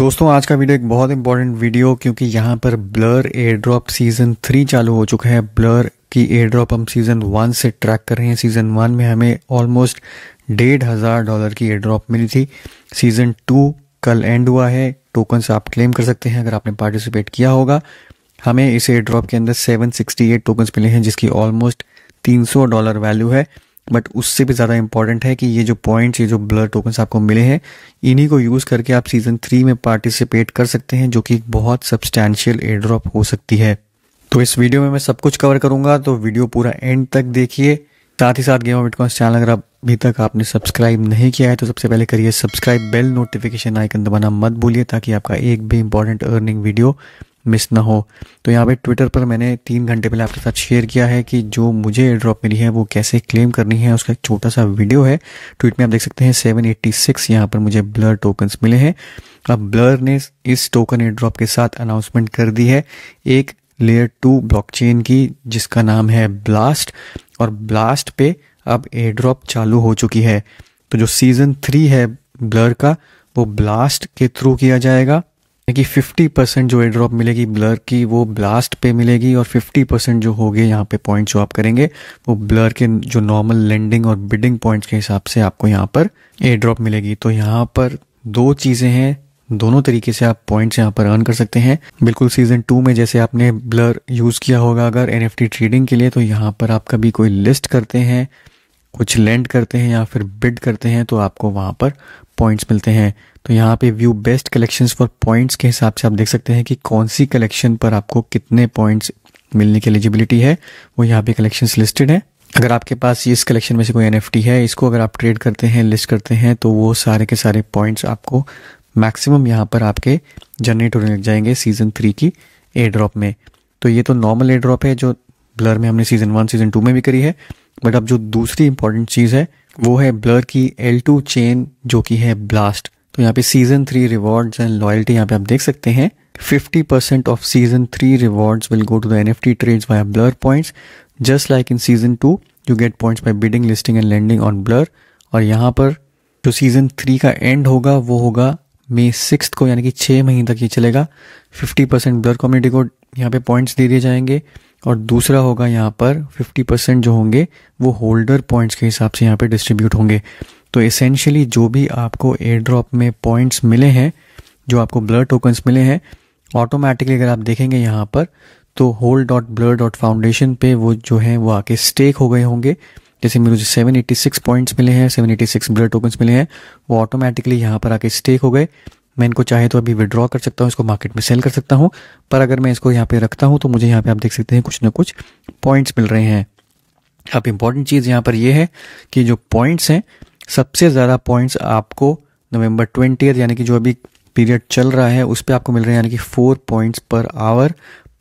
दोस्तों आज का वीडियो एक बहुत इंपॉर्टेंट वीडियो क्योंकि यहाँ पर Blur airdrop season three चालू हो चुका है ब्लर की एयर ड्रॉप हम सीजन वन से ट्रैक कर रहे हैं सीजन वन में हमें ऑलमोस्ट डेढ़ हज़ार डॉलर की एयर ड्रॉप मिली थी सीजन टू कल एंड हुआ है टोकन्स आप क्लेम कर सकते हैं अगर आपने पार्टिसिपेट किया होगा हमें इस एयर ड्रॉप के अंदर सेवन सिक्सटी एट टोकन्स मिले हैं जिसकी ऑलमोस्ट तीन सौ डॉलर वैल्यू है बट उससे भी ज़्यादा इंपॉर्टेंट है कि ये जो पॉइंट्स ये जो ब्लर टोकन्स आपको मिले हैं इन्हीं को यूज़ करके आप सीज़न थ्री में पार्टिसिपेट कर सकते हैं जो कि एक बहुत सब्सटैंशियल एड्रॉप हो सकती है तो इस वीडियो में मैं सब कुछ कवर करूंगा तो वीडियो पूरा एंड तक देखिए साथ ही साथ गेम ऑफ बिटकॉइंस चैनल अगर अभी तक आपने सब्सक्राइब नहीं किया है तो सबसे पहले करिए सब्सक्राइब बेल नोटिफिकेशन आइकन दबाना मत भूलिए ताकि आपका एक भी इंपॉर्टेंट अर्निंग वीडियो मिस ना हो तो यहाँ पे ट्विटर पर मैंने तीन घंटे पहले आपके साथ शेयर किया है कि जो मुझे एयर ड्रॉप मिली है वो कैसे क्लेम करनी है उसका एक छोटा सा वीडियो है ट्वीट में आप देख सकते हैं 786 एट्टी सिक्स यहाँ पर मुझे ब्लर टोकन्स मिले हैं अब ब्लर ने इस टोकन एयर ड्रॉप के साथ अनाउंसमेंट कर दी है एक लेयर टू ब्लॉकचेन की जिसका नाम है ब्लास्ट और ब्लास्ट पे अब एयर ड्रॉप चालू हो चुकी है तो जो सीज़न थ्री है ब्लर का वो ब्लास्ट के थ्रू किया जाएगा कि 50 परसेंट जो एड्रॉप मिलेगी ब्लर की वो ब्लास्ट पे मिलेगी और 50 परसेंट जो होगी यहाँ पे पॉइंट जो आप करेंगे वो ब्लर के जो नॉर्मल लैंडिंग और बिडिंग पॉइंट्स के हिसाब से आपको यहाँ पर एड्रॉप मिलेगी तो यहाँ पर दो चीज़ें हैं दोनों तरीके से आप पॉइंट्स यहाँ पर अर्न कर सकते हैं बिल्कुल सीजन टू में जैसे आपने ब्लर यूज़ किया होगा अगर एन ट्रेडिंग के लिए तो यहाँ पर आप कभी कोई लिस्ट करते हैं कुछ लैंड करते हैं या फिर बिड करते हैं तो आपको वहाँ पर पॉइंट्स मिलते हैं तो यहाँ पे view best collections for points के हिसाब से आप देख सकते हैं कि कौन सी कलेक्शन पर आपको कितने पॉइंट्स मिलने की एलिजिबिलिटी है वो यहाँ पे कलेक्शंस लिस्टेड है अगर आपके पास इस कलेक्शन में से कोई एन है इसको अगर आप ट्रेड करते हैं लिस्ट करते हैं तो वो सारे के सारे पॉइंट्स आपको मैक्सिमम यहाँ पर आपके जनरेट होने लग जाएंगे सीजन थ्री की एयर ड्रॉप में तो ये तो नॉर्मल एयर ड्रॉप है जो ब्लर में हमने सीजन वन सीजन टू में भी करी है बट अब जो दूसरी इंपॉर्टेंट चीज़ है वो है ब्लर की एल टू चेन जो कि है ब्लास्ट तो यहाँ पे season three rewards and loyalty यहाँ पे आप देख सकते हैं 50% three season will go to the N F T trade via Blur point just like in season two you get points by bidding listing and lending on Blur और यहाँ पर जो सीजन थ्री का एंड होगा वो होगा मे six को यानी कि छः महीने तक ये चलेगा 50% ब्लर कम्युनिटी को यहाँ पे पॉइंट्स दे दिए जाएंगे और दूसरा होगा यहाँ पर 50 परसेंट जो होंगे वो होल्डर पॉइंट्स के हिसाब से यहाँ पे डिस्ट्रीब्यूट होंगे तो इसेंशली जो भी आपको एयर ड्रॉप में पॉइंट्स मिले हैं जो आपको ब्लड टोकन्स मिले हैं ऑटोमेटिकली अगर आप देखेंगे यहाँ पर तो hold dot blur dot foundation पे वो जो है वो आके स्टेक हो गए होंगे जैसे मेरे मुझे 786 पॉइंट्स मिले हैं 786 ब्लड टोकन्स मिले हैं वो ऑटोमेटिकली यहाँ पर आके स्टेक हो गए मैं इनको चाहे तो अभी विड्रॉ कर सकता हूँ इसको मार्केट में सेल कर सकता हूँ पर अगर मैं इसको यहाँ पे रखता हूँ तो मुझे यहाँ पे आप देख सकते हैं कुछ ना कुछ पॉइंट्स मिल रहे हैं अब इम्पॉर्टेंट चीज़ यहाँ पर यह है कि जो पॉइंट्स हैं सबसे ज़्यादा पॉइंट्स आपको नवंबर ट्वेंटी यानी कि जो अभी पीरियड चल रहा है उस पर आपको मिल रहे हैं यानी कि four points per hour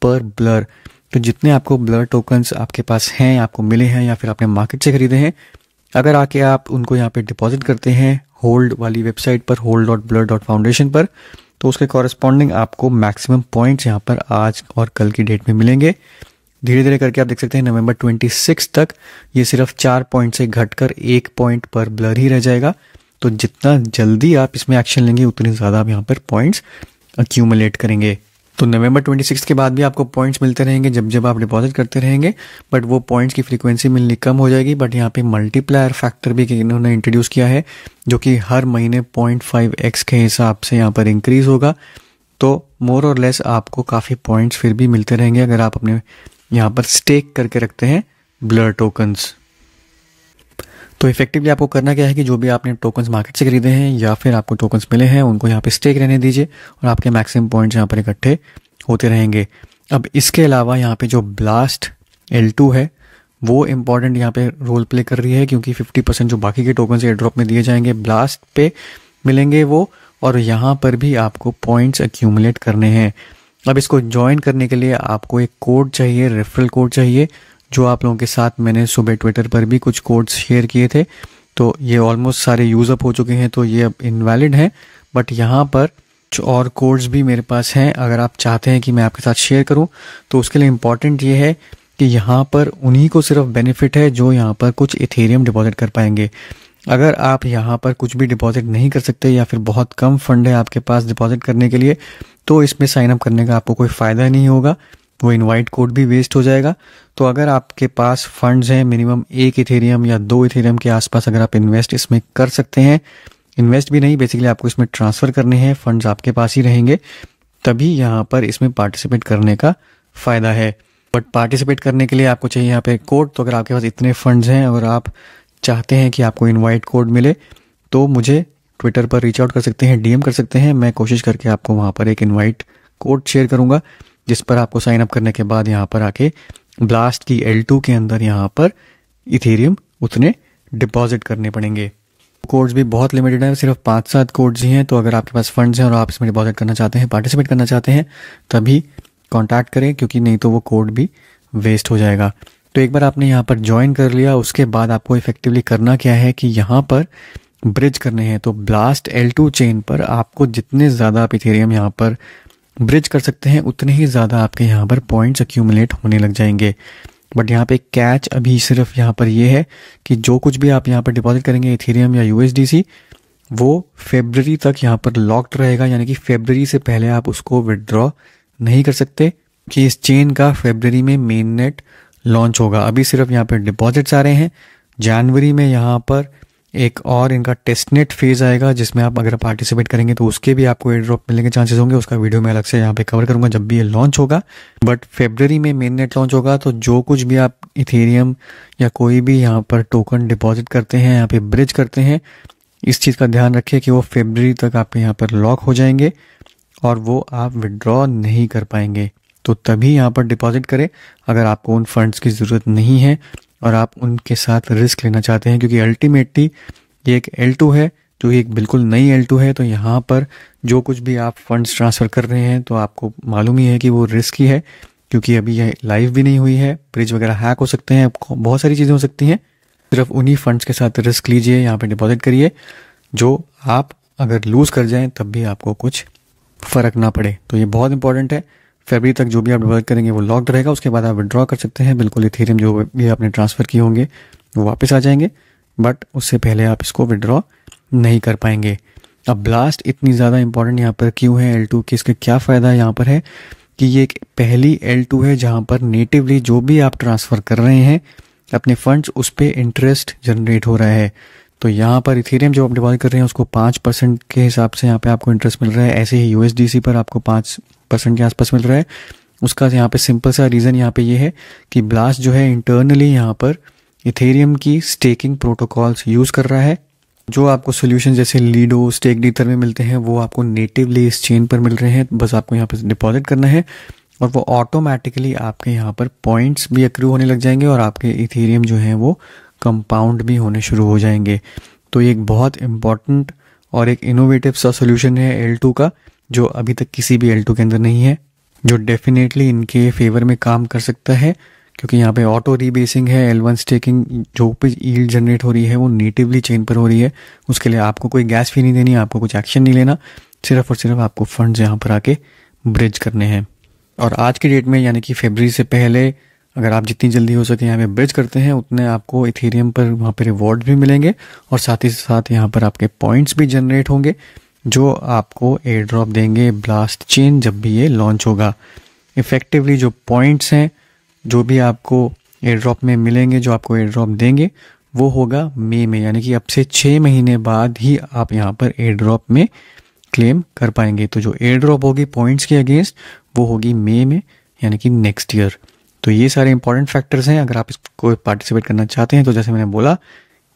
Blur ब्लर तो जितने आपको ब्लर टोकन्स आपके पास हैं आपको मिले हैं या फिर आपने मार्केट से खरीदे हैं अगर आके आप उनको यहाँ पे डिपॉजिट करते हैं होल्ड वाली वेबसाइट पर hold dot blur dot foundation पर तो उसके कॉरस्पॉन्डिंग आपको मैक्सिमम पॉइंट्स यहाँ पर आज और कल की डेट में मिलेंगे धीरे धीरे करके आप देख सकते हैं नवंबर 26 तक ये सिर्फ चार पॉइंट से घटकर एक पॉइंट पर ब्लर ही रह जाएगा तो जितना जल्दी आप इसमें एक्शन लेंगे उतनी ज़्यादा आप यहाँ पर पॉइंट्स अक्यूमुलेट करेंगे तो नवंबर 26 के बाद भी आपको पॉइंट्स मिलते रहेंगे जब जब आप डिपॉजिट करते रहेंगे बट वो पॉइंट्स की फ्रीक्वेंसी मिलनी कम हो जाएगी बट यहाँ पे मल्टीप्लायर फैक्टर भी इन्होंने इंट्रोड्यूस किया है जो कि हर महीने पॉइंट फाइव एक्स के हिसाब से यहाँ पर इंक्रीज होगा तो मोर और लेस आपको काफ़ी पॉइंट्स फिर भी मिलते रहेंगे अगर आप अपने यहाँ पर स्टेक करके रखते हैं ब्लर टोकन्स तो इफेक्टिवली आपको करना क्या है कि जो भी आपने टोकन्स मार्केट से खरीदे हैं या फिर आपको टोकन्स मिले हैं उनको यहाँ पे स्टेक रहने दीजिए और आपके मैक्सिमम पॉइंट्स यहाँ पर इकट्ठे होते रहेंगे अब इसके अलावा यहाँ पे जो ब्लास्ट एल टू है वो इम्पॉर्टेंट यहाँ पे रोल प्ले कर रही है क्योंकि 50 परसेंट जो बाकी के टोकन एयर ड्रॉप में दिए जाएंगे ब्लास्ट पे मिलेंगे वो और यहाँ पर भी आपको पॉइंट्स एक्यूमुलेट करने हैं अब इसको ज्वाइन करने के लिए आपको एक कोड चाहिए रेफरल कोड चाहिए जो आप लोगों के साथ मैंने सुबह ट्विटर पर भी कुछ कोड्स शेयर किए थे तो ये ऑलमोस्ट सारे यूज़ अप हो चुके हैं तो ये अब इनवैलिड हैं बट यहाँ पर कुछ और कोड्स भी मेरे पास हैं अगर आप चाहते हैं कि मैं आपके साथ शेयर करूँ तो उसके लिए इम्पॉर्टेंट ये है कि यहाँ पर उन्हीं को सिर्फ बेनिफिट है जो यहाँ पर कुछ इथेरियम डिपॉजिट कर पाएंगे अगर आप यहाँ पर कुछ भी डिपॉजिट नहीं कर सकते या फिर बहुत कम फंड है आपके पास डिपॉजिट करने के लिए तो इसमें साइनअप करने का आपको कोई फ़ायदा नहीं होगा वो इनवाइट कोड भी वेस्ट हो जाएगा तो अगर आपके पास फंड्स हैं मिनिमम एक इथेरियम या दो इथेरियम के आसपास अगर आप इन्वेस्ट इसमें कर सकते हैं इन्वेस्ट भी नहीं बेसिकली आपको इसमें ट्रांसफ़र करने हैं फंड्स आपके पास ही रहेंगे तभी यहाँ पर इसमें पार्टिसिपेट करने का फ़ायदा है बट पार्टिसिपेट करने के लिए आपको चाहिए यहाँ पे कोड तो अगर आपके पास इतने फंड्स हैं और आप चाहते हैं कि आपको इनवाइट कोड मिले तो मुझे ट्विटर पर रीच आउट कर सकते हैं डीएम कर सकते हैं मैं कोशिश करके आपको वहाँ पर एक इनवाइट कोड शेयर करूँगा जिस पर आपको साइन अप करने के बाद यहाँ पर आके ब्लास्ट की L2 के अंदर यहाँ पर इथेरियम उतने डिपॉजिट करने पड़ेंगे कोड्स भी बहुत लिमिटेड है सिर्फ पाँच सात कोड्स ही हैं तो अगर आपके पास फंड्स हैं और आप इसमें डिपॉजिट करना चाहते हैं पार्टिसिपेट करना चाहते हैं तभी कॉन्टैक्ट करें क्योंकि नहीं तो वो कोड भी वेस्ट हो जाएगा तो एक बार आपने यहाँ पर ज्वाइन कर लिया उसके बाद आपको इफेक्टिवली करना क्या है कि यहाँ पर ब्रिज करने हैं तो ब्लास्ट L2 चेन पर आपको जितने ज़्यादा आप इथेरियम यहाँ पर ब्रिज कर सकते हैं उतने ही ज़्यादा आपके यहाँ पर पॉइंट्स अक्यूमुलेट होने लग जाएंगे बट यहाँ पे कैच अभी सिर्फ यहाँ पर ये यह है कि जो कुछ भी आप यहाँ पर डिपॉजिट करेंगे इथेरियम या यूएसडीसी वो फेबररी तक यहाँ पर लॉक्ड रहेगा यानी कि फेबररी से पहले आप उसको विदड्रॉ नहीं कर सकते कि इस चेन का फेबररी में मेन नेट लॉन्च होगा अभी सिर्फ यहाँ पर डिपॉजिट्स आ रहे हैं जनवरी में यहाँ पर एक और इनका टेस्टनेट फेज़ आएगा जिसमें आप अगर पार्टिसिपेट करेंगे तो उसके भी आपको एयर ड्रॉप मिलने के चांसेस होंगे उसका वीडियो मैं अलग से यहाँ पे कवर करूंगा जब भी ये लॉन्च होगा बट फेब्रवरी में मेन नेट लॉन्च होगा तो जो कुछ भी आप इथेरियम या कोई भी यहाँ पर टोकन डिपॉजिट करते हैं यहाँ पे ब्रिज करते हैं इस चीज़ का ध्यान रखिए कि वो फेब्रवरी तक आपके यहाँ पर लॉक हो जाएंगे और वो आप विड्रॉ नहीं कर पाएंगे तो तभी यहाँ पर डिपॉजिट करें अगर आपको उन फंड्स की ज़रूरत नहीं है और आप उनके साथ रिस्क लेना चाहते हैं क्योंकि अल्टीमेटली ये एक एल टू है जो एक बिल्कुल नई एल टू है तो यहाँ पर जो कुछ भी आप फंड्स ट्रांसफ़र कर रहे हैं तो आपको मालूम ही है कि वो रिस्क ही है क्योंकि अभी यह लाइव भी नहीं हुई है ब्रिज वगैरह हैक हो सकते हैं बहुत सारी चीज़ें हो सकती हैं सिर्फ उन्हीं फंड्स के साथ रिस्क लीजिए यहाँ पर डिपॉजिट करिए जो आप अगर लूज़ कर जाएं तब भी आपको कुछ फ़र्क ना पड़े तो ये बहुत इंपॉर्टेंट है फेबरी तक जो भी आप डिपॉजिट करेंगे वो लॉक्ड रहेगा उसके बाद आप विड्रॉ कर सकते हैं बिल्कुल इथेरियम जो भी आपने ट्रांसफ़र किए होंगे वो वापस आ जाएंगे बट उससे पहले आप इसको विड्रॉ नहीं कर पाएंगे अब ब्लास्ट इतनी ज़्यादा इंपॉर्टेंट यहाँ पर क्यों है एल टू की इसका क्या फ़ायदा यहाँ पर है कि ये एक पहली एल टू है जहाँ पर नेटिवली जो भी आप ट्रांसफ़र कर रहे हैं अपने फंड्स उस पर इंटरेस्ट जनरेट हो रहा है तो यहाँ पर इथेरियम जो आप डिपॉजिट कर रहे हैं उसको पाँच परसेंट के हिसाब से यहाँ पे आपको इंटरेस्ट मिल रहा है ऐसे ही यूएसडीसी पर आपको पाँच परसेंट के आसपास मिल रहा है उसका यहाँ पे सिंपल सा रीज़न यहाँ पे ये यह है कि ब्लास्ट जो है इंटरनली यहाँ पर इथेरियम की स्टेकिंग प्रोटोकॉल्स यूज़ कर रहा है जो आपको सोल्यूशन जैसे लीडो स्टेक डीथर में मिलते हैं वो आपको नेटिवली इस चेन पर मिल रहे हैं बस आपको यहाँ पर डिपॉजिट करना है और वो ऑटोमेटिकली आपके यहाँ पर पॉइंट्स भी अक्रू होने लग जाएंगे और आपके इथेरियम जो है वो कंपाउंड भी होने शुरू हो जाएंगे तो ये एक बहुत इम्पॉर्टेंट और एक इनोवेटिव सा सोल्यूशन है एल टू का जो अभी तक किसी भी एल्टो के अंदर नहीं है जो डेफिनेटली इनके फेवर में काम कर सकता है क्योंकि यहाँ पे ऑटो रीबेसिंग है एल वन स्टेकिंग जो भी ईल्ड जनरेट हो रही है वो नेटिवली चेन पर हो रही है उसके लिए आपको कोई गैस फी नहीं देनी आपको कुछ एक्शन नहीं लेना सिर्फ और सिर्फ आपको फंड यहाँ पर आके ब्रिज करने हैं और आज की डेट में यानी कि फेबरी से पहले अगर आप जितनी जल्दी हो सके यहाँ पे ब्रिज करते हैं उतने आपको इथेरियम पर वहाँ पर रिवॉर्ड भी मिलेंगे और साथ ही साथ यहाँ पर आपके पॉइंट्स भी जनरेट होंगे जो आपको एयर ड्रॉप देंगे ब्लास्ट चेन जब भी ये लॉन्च होगा इफ़ेक्टिवली जो पॉइंट्स हैं जो भी आपको एयर ड्रॉप में मिलेंगे जो आपको एयर ड्रॉप देंगे वो होगा मई में यानी कि अब से छः महीने बाद ही आप यहाँ पर एयर ड्रॉप में क्लेम कर पाएंगे तो जो एयर ड्रॉप होगी पॉइंट्स के अगेंस्ट वो होगी मई में यानी कि नेक्स्ट ईयर तो ये सारे इंपॉर्टेंट फैक्टर्स हैं अगर आप इसको पार्टिसिपेट करना चाहते हैं तो जैसे मैंने बोला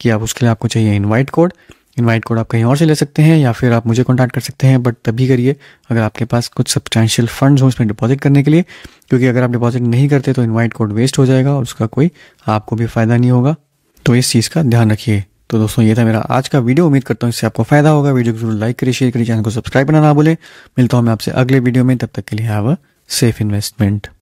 कि आप उसके लिए आपको चाहिए इन्वाइट कोड इनवाइट कोड आप कहीं और से ले सकते हैं या फिर आप मुझे कॉन्टैक्ट कर सकते हैं बट तभी करिए अगर आपके पास कुछ सब्सटैशियल फंड्स हो उसमें डिपॉजिट करने के लिए क्योंकि अगर आप डिपॉजिट नहीं करते तो इन्वाइट कोड वेस्ट हो जाएगा और उसका कोई आपको भी फ़ायदा नहीं होगा तो इस चीज़ का ध्यान रखिए तो दोस्तों ये था मेरा आज का वीडियो उम्मीद करता हूँ इससे आपको फायदा होगा वीडियो को जरूर लाइक करिए शेयर करिए चैनल को सब्सक्राइब करना ना भूलें मिलता हूँ मैं आपसे अगले वीडियो में तब तक के लिए हैव अ सेफ इन्वेस्टमेंट